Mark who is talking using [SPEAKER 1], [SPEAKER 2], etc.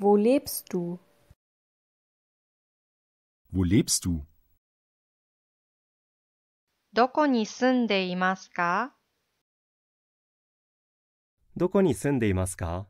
[SPEAKER 1] Wo lebst du?
[SPEAKER 2] Wo lebst du?
[SPEAKER 1] どこに住んでいますか
[SPEAKER 3] どこに住んでいますか